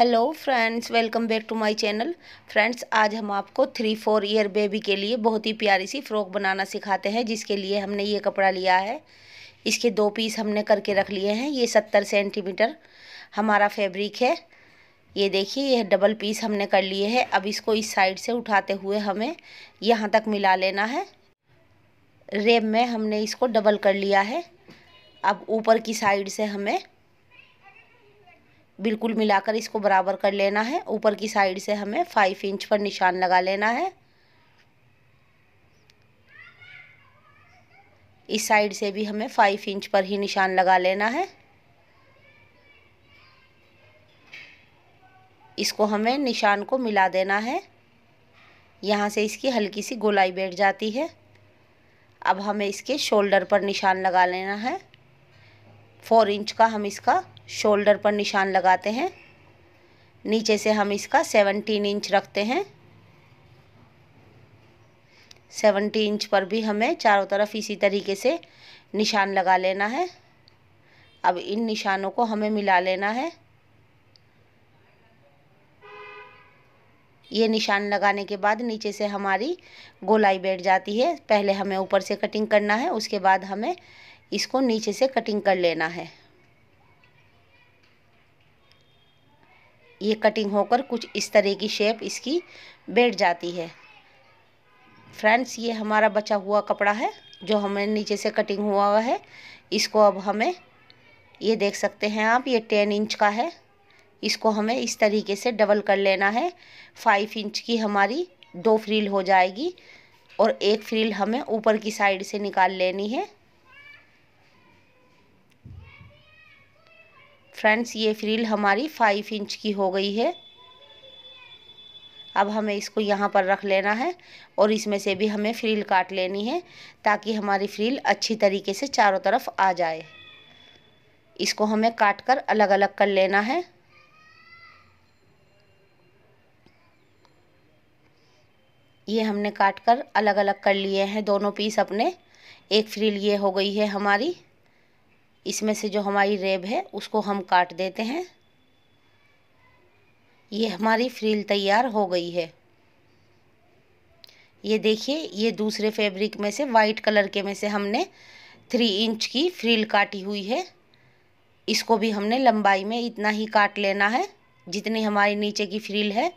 hello friends welcome back to my channel friends आज हम आपको थ्री फोर ईयर बेबी के लिए बहुत ही प्यारी सी फ्रॉक बनाना सिखाते हैं जिसके लिए हमने ये कपड़ा लिया है इसके दो पीस हमने करके रख लिए हैं ये सत्तर सेंटीमीटर हमारा फैब्रिक है ये देखिए यह डबल पीस हमने कर लिए है अब इसको इस साइड से उठाते हुए हमें यहाँ तक मिला लेना है रेब में हमने इसको डबल कर लिया है अब ऊपर की साइड से हमें बिल्कुल मिलाकर इसको बराबर कर लेना है ऊपर की साइड से हमें फाइव इंच पर निशान लगा लेना है इस साइड से भी हमें फाइव इंच पर ही निशान लगा लेना है इसको हमें निशान को मिला देना है यहाँ से इसकी हल्की सी गोलाई बैठ जाती है अब हमें इसके शोल्डर पर निशान लगा लेना है फोर इंच का हम इसका शोल्डर पर निशान लगाते हैं नीचे से हम इसका सेवनटीन इंच रखते हैं सेवनटीन इंच पर भी हमें चारों तरफ इसी तरीके से निशान लगा लेना है अब इन निशानों को हमें मिला लेना है ये निशान लगाने के बाद नीचे से हमारी गोलाई बैठ जाती है पहले हमें ऊपर से कटिंग करना है उसके बाद हमें इसको नीचे से कटिंग कर लेना है ये कटिंग होकर कुछ इस तरह की शेप इसकी बैठ जाती है फ्रेंड्स ये हमारा बचा हुआ कपड़ा है जो हमें नीचे से कटिंग हुआ हुआ है इसको अब हमें ये देख सकते हैं आप ये टेन इंच का है इसको हमें इस तरीके से डबल कर लेना है फाइव इंच की हमारी दो फ्रील हो जाएगी और एक फ्रील हमें ऊपर की साइड से निकाल लेनी है फ्रेंड्स ये फ्रिल हमारी फाइव इंच की हो गई है अब हमें इसको यहाँ पर रख लेना है और इसमें से भी हमें फ्रिल काट लेनी है ताकि हमारी फ्रिल अच्छी तरीके से चारों तरफ आ जाए इसको हमें काट कर अलग अलग कर लेना है ये हमने काट कर अलग अलग कर लिए हैं दोनों पीस अपने एक फ्रिल ये हो गई है हमारी इसमें से जो हमारी रेब है उसको हम काट देते हैं ये हमारी फ्रील तैयार हो गई है ये देखिए ये दूसरे फैब्रिक में से वाइट कलर के में से हमने थ्री इंच की फ्रील काटी हुई है इसको भी हमने लंबाई में इतना ही काट लेना है जितनी हमारी नीचे की फ्रील है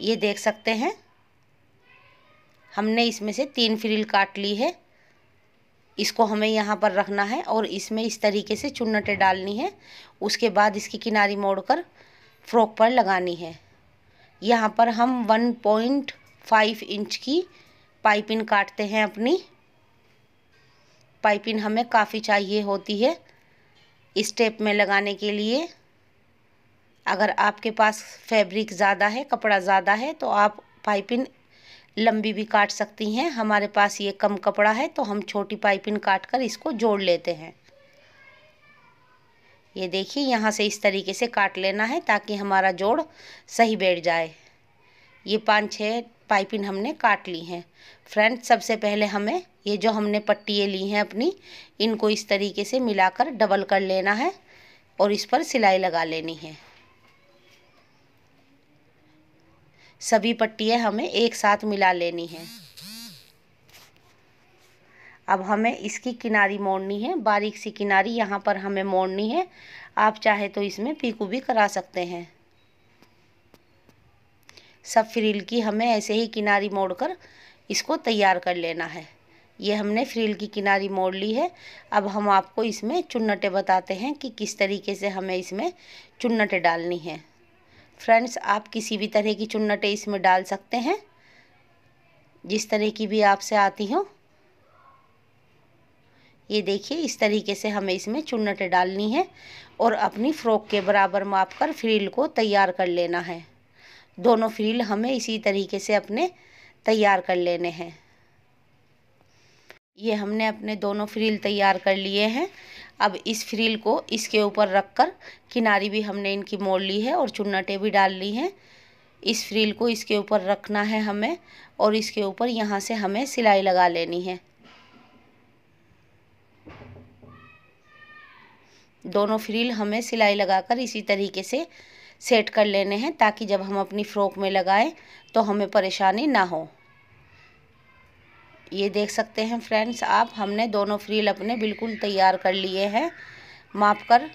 ये देख सकते हैं हमने इसमें से तीन फ्रिल काट ली है इसको हमें यहाँ पर रखना है और इसमें इस तरीके से चुन्नटें डालनी है उसके बाद इसकी किनारी मोड़कर फ्रॉक पर लगानी है यहाँ पर हम वन पॉइंट फाइव इंच की पाइपिंग काटते हैं अपनी पाइपिंग हमें काफ़ी चाहिए होती है स्टेप में लगाने के लिए अगर आपके पास फैब्रिक ज़्यादा है कपड़ा ज़्यादा है तो आप पाइपिंग लंबी भी काट सकती हैं हमारे पास ये कम कपड़ा है तो हम छोटी पाइपिंग काट कर इसको जोड़ लेते हैं ये देखिए यहाँ से इस तरीके से काट लेना है ताकि हमारा जोड़ सही बैठ जाए ये पाँच छः पाइपिंग हमने काट ली हैं फ्रेंड्स सबसे पहले हमें ये जो हमने पट्टी ली हैं अपनी इनको इस तरीके से मिलाकर डबल कर लेना है और इस पर सिलाई लगा लेनी है सभी पट्टियाँ हमें एक साथ मिला लेनी है अब हमें इसकी किनारी मोड़नी है बारीक सी किनारी यहाँ पर हमें मोड़नी है आप चाहे तो इसमें पीकू भी करा सकते हैं सब फ्रिल की हमें ऐसे ही किनारी मोड़कर इसको तैयार कर लेना है ये हमने फ्रिल की किनारी मोड़ ली है अब हम आपको इसमें चुन्नटे बताते हैं कि किस तरीके से हमें इसमें चुन्नटे डालनी है फ्रेंड्स आप किसी भी तरह की चुन्नटें इसमें डाल सकते हैं जिस तरह की भी आपसे आती हो ये देखिए इस तरीके से हमें इसमें चुन्नटें डालनी है और अपनी फ़्रॉक के बराबर माप कर फ्रील को तैयार कर लेना है दोनों फ्रील हमें इसी तरीके से अपने तैयार कर लेने हैं ये हमने अपने दोनों फ्रील तैयार कर लिए हैं अब इस फ्रिल को इसके ऊपर रखकर किनारी भी हमने इनकी मोड़ ली है और चुन्नटें भी डाल ली हैं इस फ्रिल को इसके ऊपर रखना है हमें और इसके ऊपर यहाँ से हमें सिलाई लगा लेनी है दोनों फ्रिल हमें सिलाई लगाकर इसी तरीके से सेट कर लेने हैं ताकि जब हम अपनी फ़्रॉक में लगाएं तो हमें परेशानी ना हो ये देख सकते हैं फ्रेंड्स आप हमने दोनों फ्रील अपने बिल्कुल तैयार कर लिए हैं माप कर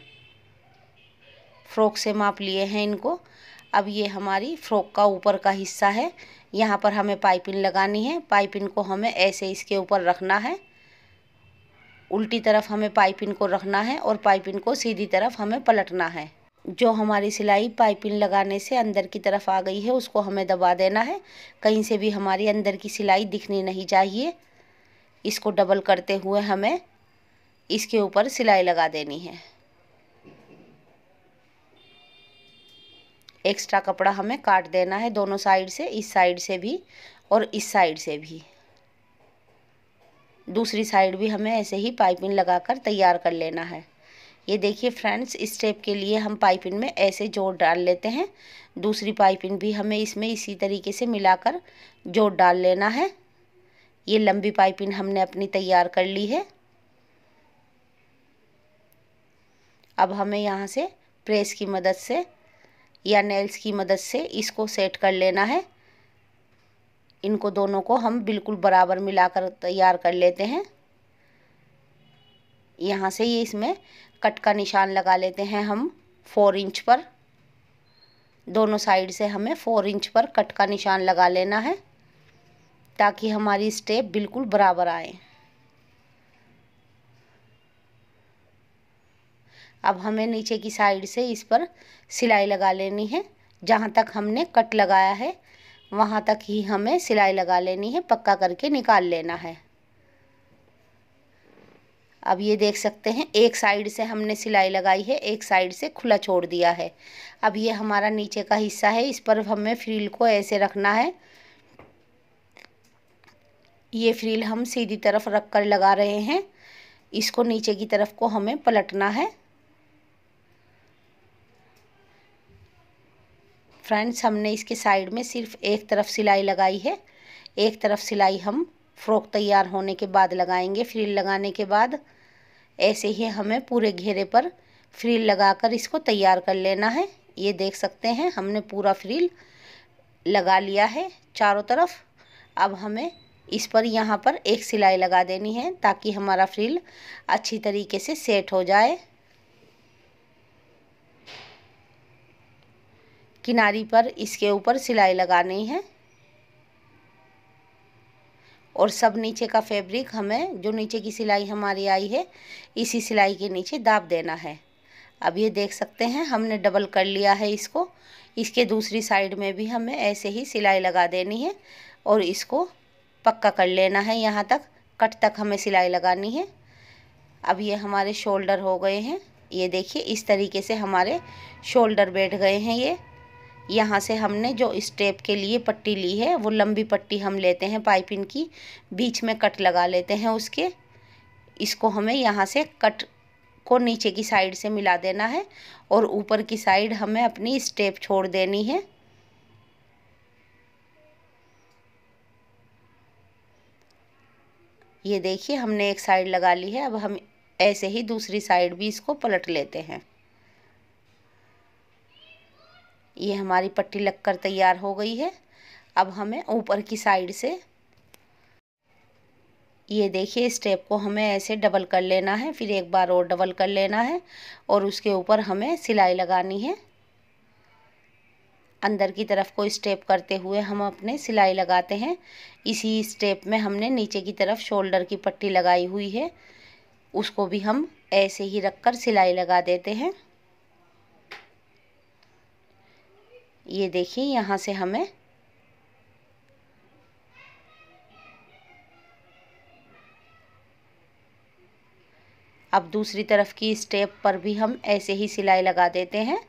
फ्रॉक से माप लिए हैं इनको अब ये हमारी फ्रॉक का ऊपर का हिस्सा है यहाँ पर हमें पाइपिंग लगानी है पाइपिंग को हमें ऐसे इसके ऊपर रखना है उल्टी तरफ हमें पाइपिंग को रखना है और पाइपिंग को सीधी तरफ हमें पलटना है जो हमारी सिलाई पाइपिंग लगाने से अंदर की तरफ आ गई है उसको हमें दबा देना है कहीं से भी हमारी अंदर की सिलाई दिखनी नहीं चाहिए इसको डबल करते हुए हमें इसके ऊपर सिलाई लगा देनी है एक्स्ट्रा कपड़ा हमें काट देना है दोनों साइड से इस साइड से भी और इस साइड से भी दूसरी साइड भी हमें ऐसे ही पाइपिंग लगाकर तैयार कर लेना है ये देखिए फ्रेंड्स इस स्टेप के लिए हम पाइपिंग में ऐसे जोड़ डाल लेते हैं दूसरी पाइपिंग भी हमें इसमें इसी तरीके से मिलाकर जोड़ डाल लेना है ये लंबी पाइपिंग हमने अपनी तैयार कर ली है अब हमें यहाँ से प्रेस की मदद से या नेल्स की मदद से इसको सेट कर लेना है इनको दोनों को हम बिल्कुल बराबर मिलाकर तैयार कर लेते हैं यहाँ से ये इसमें कट का निशान लगा लेते हैं हम फोर इंच पर दोनों साइड से हमें फोर इंच पर कट का निशान लगा लेना है ताकि हमारी स्टेप बिल्कुल बराबर आए अब हमें नीचे की साइड से इस पर सिलाई लगा लेनी है जहाँ तक हमने कट लगाया है वहाँ तक ही हमें सिलाई लगा लेनी है पक्का करके निकाल लेना है अब ये देख सकते हैं एक साइड से हमने सिलाई लगाई है एक साइड से खुला छोड़ दिया है अब ये हमारा नीचे का हिस्सा है इस पर हमें फ्रील को ऐसे रखना है ये फ्रील हम सीधी तरफ रख कर लगा रहे हैं इसको नीचे की तरफ को हमें पलटना है फ्रेंड्स हमने इसके साइड में सिर्फ एक तरफ सिलाई लगाई है एक तरफ सिलाई हम फ्रॉक तैयार होने के बाद लगाएंगे फ्रिल लगाने के बाद ऐसे ही हमें पूरे घेरे पर फ्रिल लगाकर इसको तैयार कर लेना है ये देख सकते हैं हमने पूरा फ्रिल लगा लिया है चारों तरफ अब हमें इस पर यहाँ पर एक सिलाई लगा देनी है ताकि हमारा फ्रिल अच्छी तरीके से सेट हो जाए किनारी पर इसके ऊपर सिलाई लगानी है और सब नीचे का फैब्रिक हमें जो नीचे की सिलाई हमारी आई है इसी सिलाई के नीचे दाब देना है अब ये देख सकते हैं हमने डबल कर लिया है इसको इसके दूसरी साइड में भी हमें ऐसे ही सिलाई लगा देनी है और इसको पक्का कर लेना है यहाँ तक कट तक हमें सिलाई लगानी है अब ये हमारे शोल्डर हो गए हैं ये देखिए इस तरीके से हमारे शोल्डर बैठ गए हैं ये यहाँ से हमने जो स्टेप के लिए पट्टी ली है वो लंबी पट्टी हम लेते हैं पाइपिंग की बीच में कट लगा लेते हैं उसके इसको हमें यहाँ से कट को नीचे की साइड से मिला देना है और ऊपर की साइड हमें अपनी स्टेप छोड़ देनी है ये देखिए हमने एक साइड लगा ली है अब हम ऐसे ही दूसरी साइड भी इसको पलट लेते हैं ये हमारी पट्टी लगकर तैयार हो गई है अब हमें ऊपर की साइड से ये देखिए स्टेप को हमें ऐसे डबल कर लेना है फिर एक बार और डबल कर लेना है और उसके ऊपर हमें सिलाई लगानी है अंदर की तरफ को स्टेप करते हुए हम अपने सिलाई लगाते हैं इसी स्टेप में हमने नीचे की तरफ शोल्डर की पट्टी लगाई हुई है उसको भी हम ऐसे ही रख कर सिलाई लगा देते हैं ये देखिए यहाँ से हमें अब दूसरी तरफ की स्टेप पर भी हम ऐसे ही सिलाई लगा देते हैं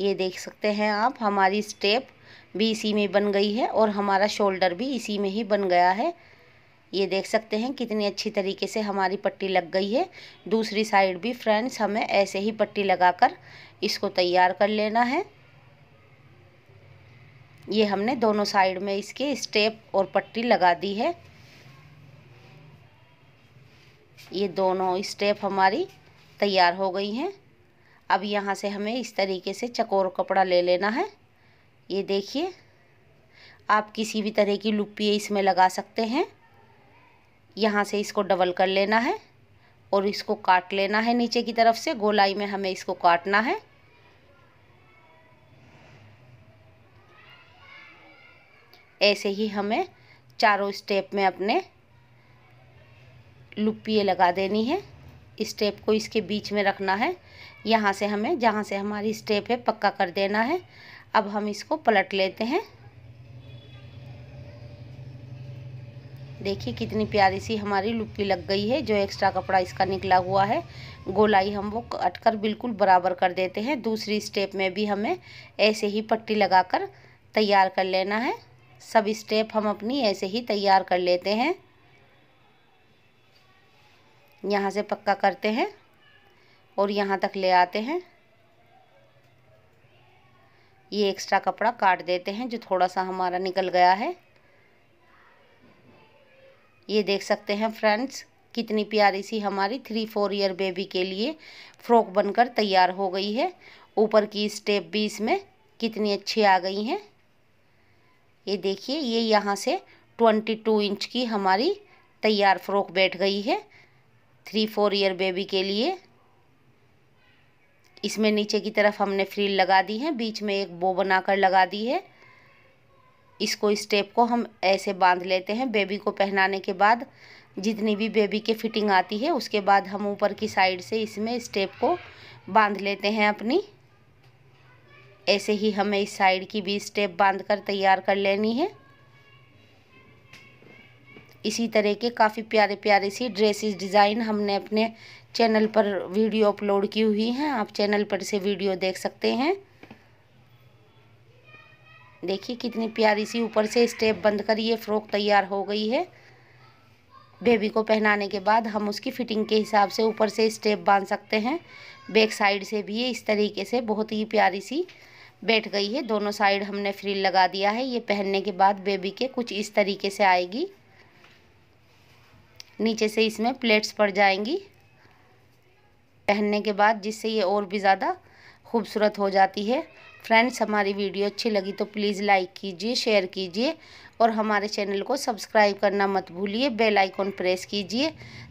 ये देख सकते हैं आप हमारी स्टेप भी इसी में बन गई है और हमारा शोल्डर भी इसी में ही बन गया है ये देख सकते हैं कितनी अच्छी तरीके से हमारी पट्टी लग गई है दूसरी साइड भी फ्रेंड्स हमें ऐसे ही पट्टी लगाकर इसको तैयार कर लेना है ये हमने दोनों साइड में इसके स्टेप और पट्टी लगा दी है ये दोनों स्टेप हमारी तैयार हो गई हैं अब यहाँ से हमें इस तरीके से चकोर कपड़ा ले लेना है ये देखिए आप किसी भी तरह की लुप्पी इसमें लगा सकते हैं यहाँ से इसको डबल कर लेना है और इसको काट लेना है नीचे की तरफ से गोलाई में हमें इसको काटना है ऐसे ही हमें चारों स्टेप में अपने लुपिए लगा देनी है स्टेप को इसके बीच में रखना है यहाँ से हमें जहाँ से हमारी स्टेप है पक्का कर देना है अब हम इसको पलट लेते हैं देखिए कितनी प्यारी सी हमारी लुप्पी लग गई है जो एक्स्ट्रा कपड़ा इसका निकला हुआ है गोलाई हम वो कट कर बिल्कुल बराबर कर देते हैं दूसरी स्टेप में भी हमें ऐसे ही पट्टी लगाकर तैयार कर लेना है सब स्टेप हम अपनी ऐसे ही तैयार कर लेते हैं यहाँ से पक्का करते हैं और यहाँ तक ले आते हैं ये एक्स्ट्रा कपड़ा काट देते हैं जो थोड़ा सा हमारा निकल गया है ये देख सकते हैं फ्रेंड्स कितनी प्यारी सी हमारी थ्री फोर ईयर बेबी के लिए फ्रॉक बनकर तैयार हो गई है ऊपर की स्टेप भी इसमें कितनी अच्छी आ गई हैं ये देखिए ये यहाँ से ट्वेंटी टू इंच की हमारी तैयार फ्रॉक बैठ गई है थ्री फोर ईयर बेबी के लिए इसमें नीचे की तरफ हमने फ्रिल लगा दी है बीच में एक बो बनाकर लगा दी है इसको स्टेप को हम ऐसे बांध लेते हैं बेबी को पहनाने के बाद जितनी भी बेबी के फिटिंग आती है उसके बाद हम ऊपर की साइड से इसमें स्टेप को बांध लेते हैं अपनी ऐसे ही हमें इस साइड की भी स्टेप बांध कर तैयार कर लेनी है इसी तरह के काफ़ी प्यारे प्यारे सी ड्रेसेस डिज़ाइन हमने अपने चैनल पर वीडियो अपलोड की हुई हैं आप चैनल पर से वीडियो देख सकते हैं देखिए कितनी प्यारी सी ऊपर से स्टेप बंद कर ये फ्रॉक तैयार हो गई है बेबी को पहनाने के बाद हम उसकी फिटिंग के हिसाब से ऊपर से स्टेप बांध सकते हैं बैक साइड से भी ये इस तरीके से बहुत ही प्यारी सी बैठ गई है दोनों साइड हमने फ्रिल लगा दिया है ये पहनने के बाद बेबी के कुछ इस तरीके से आएगी नीचे से इसमें प्लेट्स पड़ जाएंगी पहनने के बाद जिससे ये और भी ज़्यादा खूबसूरत हो जाती है फ्रेंड्स हमारी वीडियो अच्छी लगी तो प्लीज़ लाइक कीजिए शेयर कीजिए और हमारे चैनल को सब्सक्राइब करना मत भूलिए बेल आइकॉन प्रेस कीजिए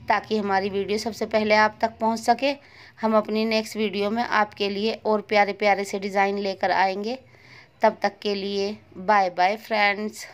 ताकि हमारी वीडियो सबसे पहले आप तक पहुंच सके हम अपनी नेक्स्ट वीडियो में आपके लिए और प्यारे प्यारे से डिज़ाइन लेकर आएंगे तब तक के लिए बाय बाय फ्रेंड्स